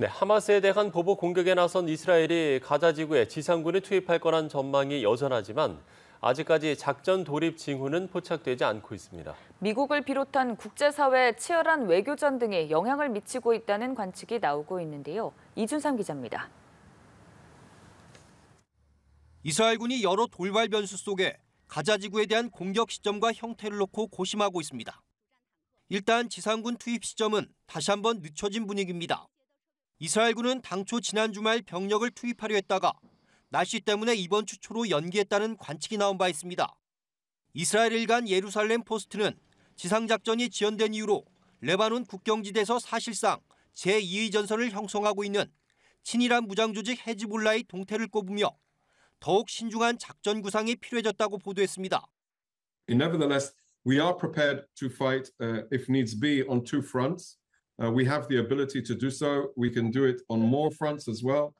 네, 하마스에 대한 보복 공격에 나선 이스라엘이 가자 지구에 지상군을 투입할 거란 전망이 여전하지만 아직까지 작전 돌입 징후는 포착되지 않고 있습니다. 미국을 비롯한 국제사회의 치열한 외교전 등에 영향을 미치고 있다는 관측이 나오고 있는데요. 이준상 기자입니다. 이스라엘군이 여러 돌발 변수 속에 가자 지구에 대한 공격 시점과 형태를 놓고 고심하고 있습니다. 일단 지상군 투입 시점은 다시 한번 늦춰진 분위기입니다. 이스라엘군은 당초 지난 주말 병력을 투입하려 했다가 날씨 때문에 이번 주 초로 연기했다는 관측이 나온 바 있습니다. 이스라엘 일간 예루살렘 포스트는 지상작전이 지연된 이유로 레바논 국경지대에서 사실상 제2의 전선을 형성하고 있는 친이란 무장조직 헤즈볼라의 동태를 꼽으며 더욱 신중한 작전 구상이 필요해졌다고 보도했습니다. Nevertheless, we are prepared to fight, uh, if needs be, on two fronts. Uh, we have the ability to do so. We can do it on more fronts as well.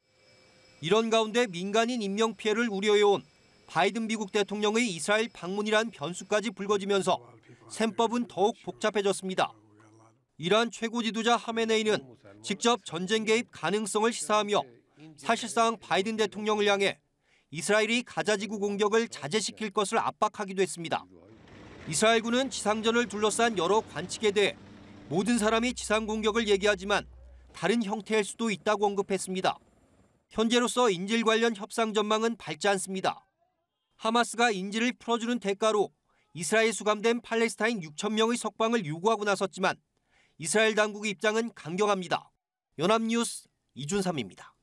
이런 가운데 민간인 인명 피해를 우려해온 바이든 미국 대통령의 이스라엘 방문이란 변수까지 불거지면서 셈법은 더욱 복잡해졌습니다. 이란 최고 지도자 하메네이는 직접 전쟁 개입 가능성을 시사하며 사실상 바이든 대통령을 향해 이스라엘이 가자지구 공격을 자제시킬 것을 압박하기도 했습니다. 이스라엘군은 지상전을 둘러싼 여러 관측에 대해 모든 사람이 지상 공격을 얘기하지만 다른 형태일 수도 있다고 언급했습니다. 현재로서 인질 관련 협상 전망은 밝지 않습니다. 하마스가 인질을 풀어주는 대가로 이스라엘 수감된 팔레스타인 6천 명의 석방을 요구하고 나섰지만 이스라엘 당국의 입장은 강경합니다. 연합뉴스 이준삼입니다.